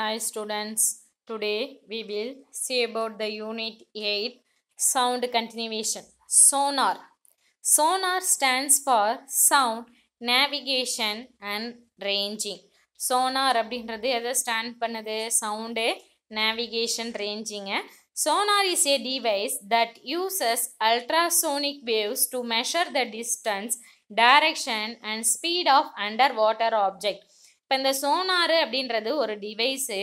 Hi students, today we will see about the unit 8 sound continuation. Sonar. Sonar stands for sound, navigation and ranging. Sonar stand for sound, navigation, ranging. Sonar is a device that uses ultrasonic waves to measure the distance, direction and speed of underwater objects. இப்போ இந்த சோனாரு அப்படின்றது ஒரு device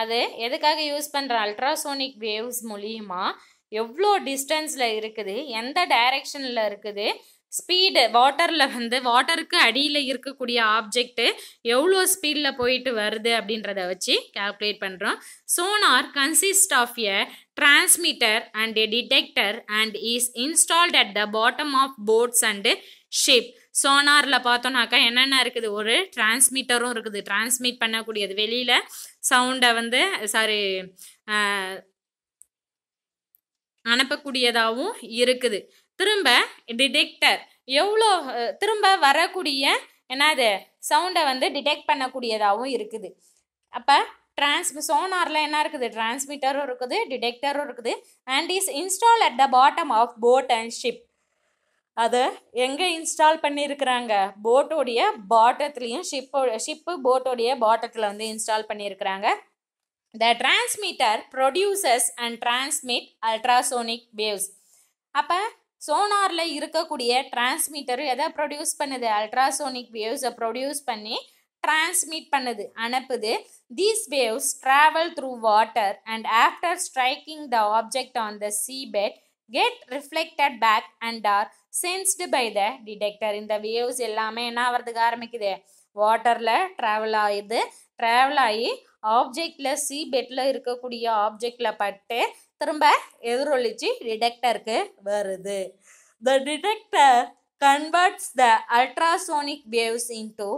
அது எதுக்காக use பண்ணுற ultrasonic waves மூலியமாக எவ்வளோ டிஸ்டன்ஸில் இருக்குது எந்த டைரக்ஷனில் இருக்குது ஸ்பீடு வாட்டரில் வந்து வாட்டருக்கு அடியில் இருக்கக்கூடிய ஆப்ஜெக்ட்டு எவ்வளோ ஸ்பீடில் போயிட்டு வருது அப்படின்றத வச்சு கால்குலேட் பண்ணுறோம் sonar consist of a transmitter and a detector and is installed at the bottom of boats and ship சோனாரில் பார்த்தோம்னாக்கா என்னென்ன இருக்குது ஒரு டிரான்ஸ்மீட்டரும் இருக்குது டிரான்ஸ்மிட் பண்ணக்கூடியது வெளியில் சவுண்டை வந்து சாரி அனுப்பக்கூடியதாகவும் இருக்குது திரும்ப டிடெக்டர் எவ்வளோ திரும்ப வரக்கூடிய என்னது சவுண்டை வந்து டிடெக்ட் பண்ணக்கூடியதாகவும் இருக்குது அப்போ டிரான்ஸ் சோனாரில் என்ன இருக்குது டிரான்ஸ்மிட்டரும் இருக்குது டிடெக்டரும் இருக்குது and is install at the bottom of boat and ship அதை எங்கே இன்ஸ்டால் பண்ணியிருக்கிறாங்க போட்டோடைய பாட்டத்துலேயும் ஷிப்போ ஷிப்பு போட்டோடைய பாட்டத்தில் வந்து இன்ஸ்டால் பண்ணியிருக்கிறாங்க the transmitter produces and transmit ultrasonic waves அப்போ சோனாரில் இருக்கக்கூடிய டிரான்ஸ்மீட்டர் எதை ப்ரொடியூஸ் பண்ணுது அல்ட்ராசோனிக் வேவ்ஸை ப்ரொடியூஸ் பண்ணி டிரான்ஸ்மிட் பண்ணுது அனுப்புது these waves travel through water and after striking the object on the bed get reflected back and are sensed by the detector இந்த வேவ்ஸ் எல்லாமே என்ன ஆகிறதுக்கு ஆரம்பிக்குது வாட்டரில் ட்ராவல் ஆகுது ட்ராவல் ஆகி ஆப்ஜெக்டில் சி பெட்டில் இருக்கக்கூடிய ஆப்ஜெக்டில் பட்டு திரும்ப எதிரொலிச்சு டிடெக்டருக்கு வருது the detector converts the ultrasonic waves into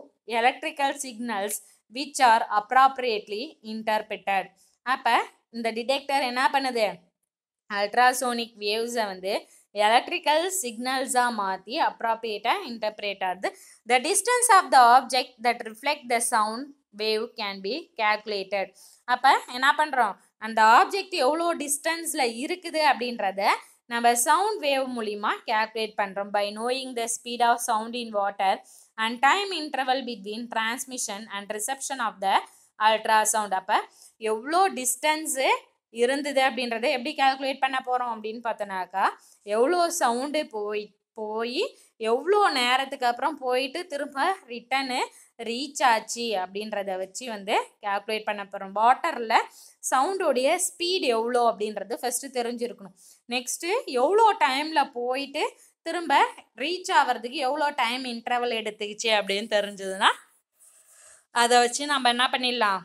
electrical signals which are appropriately interpreted அப்போ இந்த டிடெக்டர் என்ன பண்ணுது அல்ட்ராசோனிக் வேவ்ஸை வந்து எலக்ட்ரிக்கல் சிக்னல்ஸாக மாற்றி அப்ராப்ரியேட்டாக இன்டர்பிரேட் ஆகுது the distance of the object that reflect the sound wave can be calculated அப்போ என்ன பண்ணுறோம் அந்த ஆப்ஜெக்ட் எவ்வளோ டிஸ்டன்ஸில் இருக்குது அப்படின்றத நம்ம சவுண்ட் வேவ் மூலிமா கேல்குலேட் பண்ணுறோம் by knowing the speed of sound in water and time interval between transmission and reception of the ultrasound அப்போ எவ்வளோ டிஸ்டன்ஸு இருந்தது அப்படின்றத எப்படி கால்குலேட் பண்ண போகிறோம் அப்படின்னு பார்த்தோனாக்கா எவ்வளோ சவுண்டு போய் போய் எவ்வளோ நேரத்துக்கு அப்புறம் போயிட்டு திரும்ப ரிட்டனு ரீச் ஆச்சு அப்படின்றத வச்சு வந்து கேல்குலேட் பண்ண போகிறோம் வாட்டரில் சவுண்டோடைய ஸ்பீடு எவ்வளோ அப்படின்றது ஃபஸ்ட்டு தெரிஞ்சிருக்கணும் நெக்ஸ்ட்டு எவ்வளோ டைமில் போயிட்டு திரும்ப ரீச் ஆகிறதுக்கு எவ்வளோ டைம் இன்டர்வல் எடுத்துக்கிச்சு அப்படின்னு தெரிஞ்சதுன்னா அதை வச்சு நம்ம என்ன பண்ணிடலாம்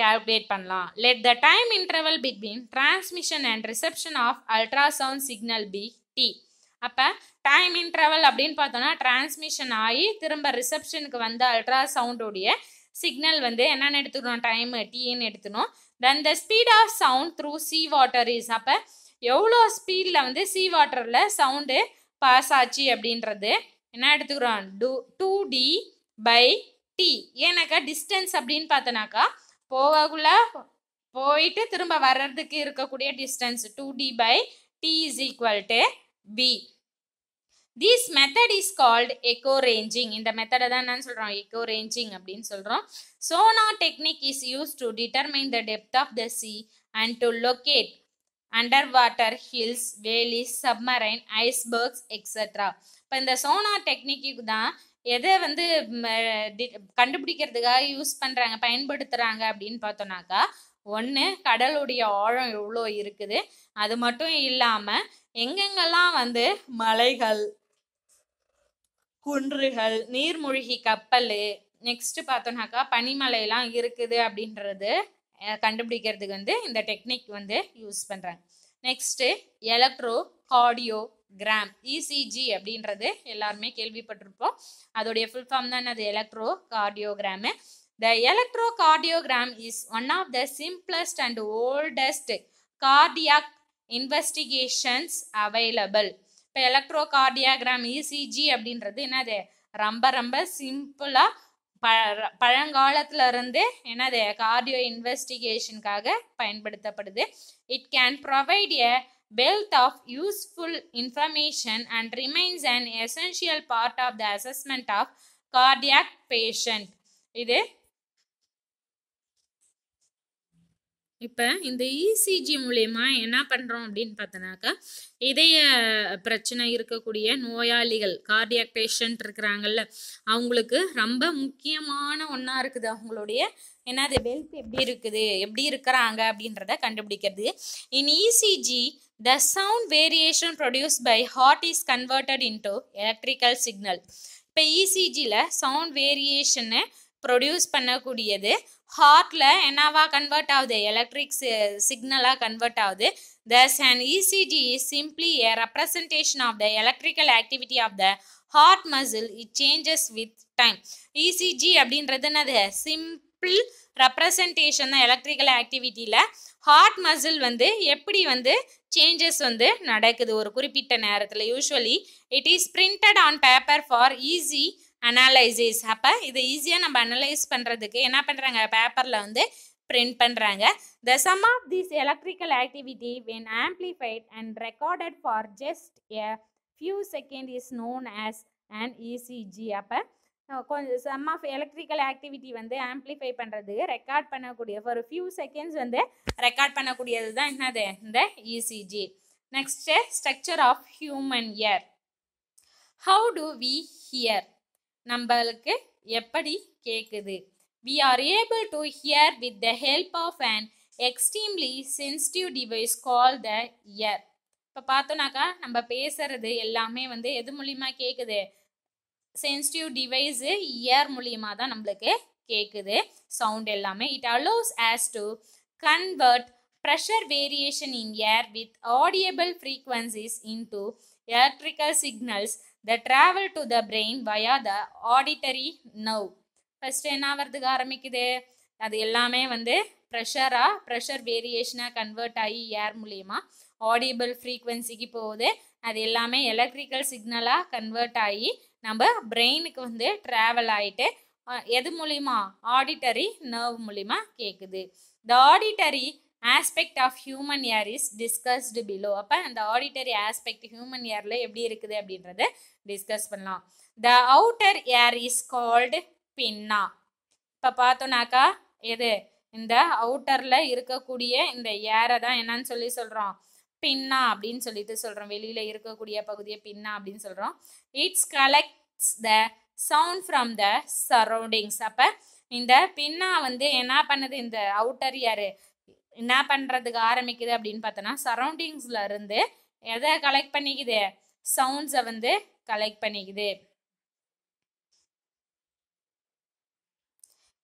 கேல்குலேட் பண்ணலாம் let the time interval between transmission and reception of ultrasound signal be T அப்போ டைம் இன்ட்ரவல் அப்படின்னு பார்த்தோன்னா டிரான்ஸ்மிஷன் ஆகி திரும்ப ரிசப்ஷனுக்கு வந்த அல்ட்ராசவுண்டோடைய சிக்னல் வந்து என்னென்னு எடுத்துக்கணும் டைம் டீன்னு எடுத்துக்கணும் then the speed of sound through sea water is அப்போ எவ்வளோ ஸ்பீடில் வந்து சி வாட்டரில் சவுண்டு பாஸ் ஆச்சு அப்படின்றது என்ன எடுத்துக்கிறோம் two two D by T ஏன்னாக்கா டிஸ்டன்ஸ் அப்படின்னு பார்த்தோன்னாக்கா போகக்குள்ள போயிட்டு திரும்ப வர்றதுக்கு இருக்கக்கூடிய distance two D by T is equal to B this method is called echo ranging இந்த மெத்தடை தான் என்னன்னு சொல்கிறோம் எக்கோ ரேஞ்சிங் அப்படின்னு சொல்கிறோம் sonar technique is use to determine the depth of the sea and to locate under water hills valleys submarine icebergs extra இப்போ இந்த சோனா டெக்னிக்கு தான் எதை வந்து கண்டுபிடிக்கிறதுக்காக யூஸ் பண்ணுறாங்க பயன்படுத்துகிறாங்க அப்படின்னு பார்த்தோன்னாக்கா ஒன்று கடலுடைய ஆழம் எவ்வளோ இருக்குது அது மட்டும் இல்லாமல் எங்கெங்கெல்லாம் வந்து மலைகள் குன்றுகள் நீர்மூழ்கி கப்பல் நெக்ஸ்ட் பார்த்தோம்னாக்கா பனிமலையெல்லாம் இருக்குது அப்படின்றது கண்டுபிடிக்கிறதுக்கு வந்து இந்த டெக்னிக் வந்து யூஸ் பண்ணுறாங்க next electrocardiogram ECG e அப்படின்றது எல்லாருமே கேள்விப்பட்டிருப்போம் அதோடைய ஃபுல் ஃபார்ம் தான் அது electrocardiogram the electrocardiogram is one of the simplest and oldest cardiac investigations available இப்போ எலக்ட்ரோ கார்டியாகிராம் இசிஜி அப்படின்றது என்னது ரொம்ப ரொம்ப சிம்பிளாக ப பழங்காலத்துல என்னது கார்டியோ இன்வெஸ்டிகேஷனுக்காக பயன்படுத்தப்படுது it can provide a wealth of useful information and remains an essential part of the assessment of cardiac patient இது இப்போ இந்த இசிஜி e மூலயமா என்ன பண்ணுறோம் அப்படின்னு பார்த்தோன்னாக்கா இதய பிரச்சனை இருக்கக்கூடிய நோயாளிகள் கார்டியாக் பேஷண்ட் இருக்கிறாங்கல்ல அவங்களுக்கு ரொம்ப முக்கியமான ஒன்றா இருக்குது அவங்களுடைய ஏன்னா அது வெல்த் எப்படி இருக்குது எப்படி இருக்கிறாங்க அப்படின்றத கண்டுபிடிக்கிறது in ECG the sound variation produce by heart is converted into electrical signal இப்போ இசிஜியில் சவுண்ட் வேரியேஷனை ப்ரொடியூஸ் பண்ணக்கூடியது ஹார்ட்டில் என்னவா கன்வெர்ட் ஆகுது எலக்ட்ரிக் சிக்னலாக கன்வெர்ட் ஆகுது thus and ECG is simply a representation of the electrical activity of the heart muscle it changes with time ECG அப்படின்றது என்னது சிம்ப் சிம்பிள் ரெப்ரசன்டேஷன் தான் எலக்ட்ரிக்கல் ஆக்டிவிட்டியில் ஹார்ட் மசில் வந்து எப்படி வந்து சேஞ்சஸ் வந்து நடக்குது ஒரு குறிப்பிட்ட நேரத்தில் usually it is printed on paper for easy analysis அப்போ இதை ஈஸியாக நம்ம அனலைஸ் பண்ணுறதுக்கு என்ன பண்ணுறாங்க பேப்பரில் வந்து பிரிண்ட் பண்ணுறாங்க the sum of this electrical activity when amplified and recorded for just a few second is known as and ECG அப்போ கொஞ்சம் சம் ஆஃப் எலக்ட்ரிக்கல் ஆக்டிவிட்டி வந்து ஆம்ப்ளிஃபை பண்ணுறது ரெக்கார்ட் பண்ணக்கூடிய ஃபார் ஃபியூ செகண்ட்ஸ் வந்து ரெக்கார்ட் பண்ணக்கூடியது தான் என்னது இந்த ECG next structure of human ear how do we hear நம்மளுக்கு எப்படி கேட்குது we are able to hear with the help of and extremely sensitive device call the ear இப்போ பார்த்தோன்னாக்கா நம்ம பேசுறது எல்லாமே வந்து எது மூலியமாக கேட்குது சென்சிட்டிவ் டிவைஸு இயர் மூலியமாக தான் நம்மளுக்கு கேட்குது சவுண்ட் எல்லாமே it allows us to convert pressure variation in air with audible frequencies into electrical signals the travel to the brain via the auditory now first என்ன வரதுக்கு ஆரம்பிக்குது அது எல்லாமே வந்து ப்ரெஷராக ப்ரெஷர் வேரியேஷனாக கன்வெர்ட் ஆகி ஏர் மூலியமா ஆடியபிள் ஃப்ரீக்வன்சிக்கு போகுது அது எல்லாமே எலக்ட்ரிக்கல் சிக்னலாக கன்வெர்ட் ஆகி நம்ம பிரெயினுக்கு வந்து ட்ராவல் ஆகிட்டு எது மூலிமா ஆடிட்டரி நர்வ் மூலிமா கேட்குது the auditory aspect of human ear is discussed below அப்போ அந்த ஆடிட்டரி ஆஸ்பெக்ட் ஹியூமன் ஏரில் எப்படி இருக்குது அப்படின்றத டிஸ்கஸ் பண்ணலாம் the outer ear is called pinna இப்போ பார்த்தோன்னாக்கா எது இந்த அவுட்டரில் இருக்கக்கூடிய இந்த ஏரை தான் என்னன்னு சொல்லி சொல்கிறோம் பின்னா அப்படின்னு சொல்லிட்டு சொல்கிறோம் வெளியில் இருக்கக்கூடிய பகுதியை பின்னா அப்படின்னு சொல்கிறோம் it's collects the sound from the surroundings அப்போ இந்த பின்னா வந்து என்ன பண்ணுது இந்த அவுட்டர் யார் என்ன பண்ணுறதுக்கு ஆரம்பிக்குது அப்படின்னு பார்த்தோன்னா சரௌண்டிங்ஸில் இருந்து எதை கலெக்ட் பண்ணிக்குது சவுண்ட்ஸை வந்து கலெக்ட் பண்ணிக்குது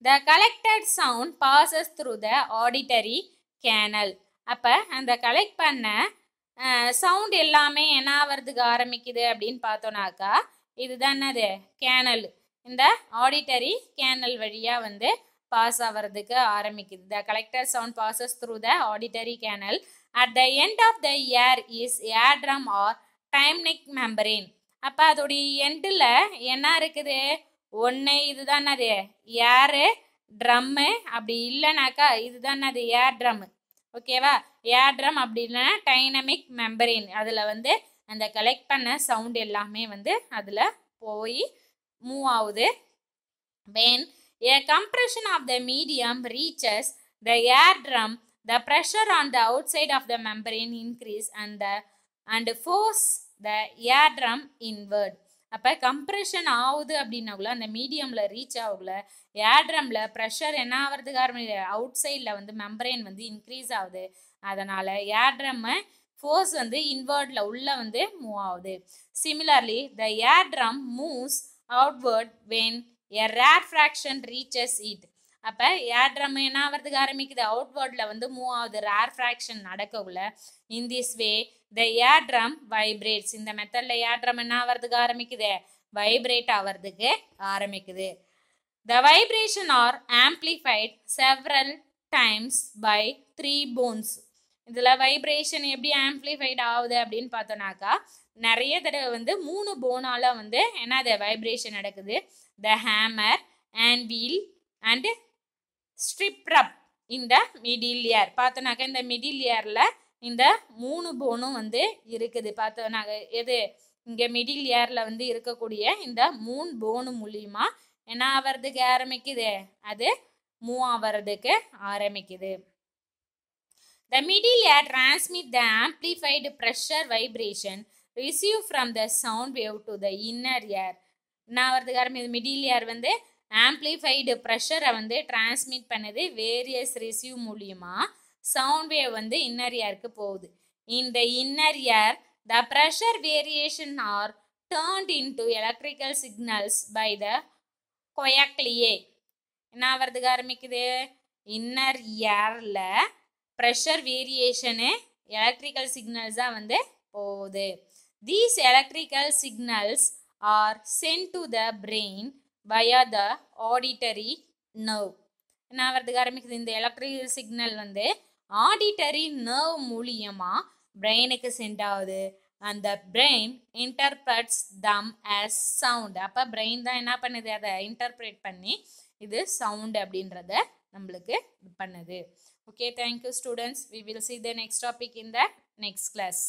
the collected sound passes through the auditory canal அப்போ அந்த கலெக்ட் பண்ண சவுண்ட் எல்லாமே என்ன ஆகிறதுக்கு ஆரம்பிக்குது அப்படின்னு பார்த்தோன்னாக்கா தானே அது கேனல் இந்த ஆடிட்டரி கேனல் வழியாக வந்து பாஸ் ஆகிறதுக்கு ஆரம்பிக்குது the collector sound passes through the auditory canal at the end of the ear is ear drum or tympanic membrane அப்போ அதோடைய எண்டில் என்ன இருக்குது ஒன்று தானே அது ஏரு ட்ரம்மு அப்படி இல்லைனாக்கா இது தானே அது ஏர் ட்ரம்மு ஓகேவா ஏட்ரம் அப்படின்னா டைனமிக் மெம்பரின் அதில் வந்து அந்த கலெக்ட் பண்ண சவுண்ட் எல்லாமே வந்து அதில் போய் மூவ் ஆகுது when a compression of the medium reaches the eardrum the pressure on the outside of the membrane increase and the and force the eardrum inward அப்போ கம்ப்ரெஷன் ஆகுது கூட அந்த மீடியமில் ரீச் ஆகுல ஏட்ரமில் ப்ரெஷர் என்ன ஆகிறதுக்கு ஆரம்பிக்குது அவுட் சைடில் வந்து மெம்பரேன் வந்து இன்க்ரீஸ் ஆகுது அதனால் ஏட்ரம்மை ஃபோர்ஸ் வந்து இன்வர்டில் உள்ளே வந்து மூவ் ஆகுது similarly the ear drum moves outward when a rarefaction reaches it அப்போ ஏர் ட்ரம் என்ன ஆகிறதுக்கு ஆரம்பிக்குது அவுட்வேர்டில் வந்து மூவ் ஆகுது ரேர் ஃப்ராக்ஷன் நடக்கக்குள்ள in this way the ear drum vibrates இந்த மெத்தடில் ஏர் ட்ரம் என்ன ஆகிறதுக்கு ஆரம்பிக்குது வைப்ரேட் ஆகிறதுக்கு ஆரம்பிக்குது the vibration are amplified several times by three bones இதில் வைப்ரேஷன் எப்படி ஆம்ப்ளிஃபைட் ஆகுது அப்படின்னு பார்த்தோன்னாக்கா நிறைய தடவை வந்து மூணு போனால் வந்து என்ன அது வைப்ரேஷன் நடக்குது the hammer anvil and stirrup இந்த மிடில் இயர் பார்த்தோன்னாக்கா இந்த மிடில் இயரில் இந்த மூணு போனும் வந்து இருக்குது பார்த்தோன்னாக்க எது இங்கே மிடில் இயரில் வந்து இருக்கக்கூடிய இந்த மூணு போனு மூலியமாக என்ன ஆவறதுக்கு ஆரம்பிக்குது அது மூவ் ஆவறதுக்கு ஆரம்பிக்குது the middle ear transmit the amplified pressure vibration receive from the sound wave to the inner ear என்ன ஆகிறதுக்கு ஆரம்பிக்குது மிடில் இயர் வந்து ஆம்ப்ளிஃபைடு ப்ரெஷரை வந்து டிரான்ஸ்மிட் பண்ணது வேரியஸ் ரிசீவ் மூலியமாக சவுண்ட் வேவ் வந்து இன்னர் இயருக்கு போகுது இந்த inner ear the pressure variation are turned into electrical signals by the cochlea என்ன ஆகிறதுக்கு ஆரம்பிக்குது இன்னர் இயரில் ப்ரெஷர் வேரியேஷனு எலக்ட்ரிக்கல் சிக்னல்ஸாக வந்து போகுது these electrical signals are sent to the brain via the auditory nerve என்ன ஆகிறதுக்கு ஆரம்பிக்குது இந்த எலக்ட்ரிக்கல் சிக்னல் வந்து ஆடிட்டரி நர்வ் மூலியமாக பிரெயினுக்கு சென்ட் ஆகுது அந்த brain interprets them as sound அப்போ பிரெயின் தான் என்ன பண்ணுது அதை இன்டர்பிரேட் பண்ணி இது சவுண்ட் அப்படின்றத நம்மளுக்கு பண்ணுது okay thank you students we will see the next topic in the next class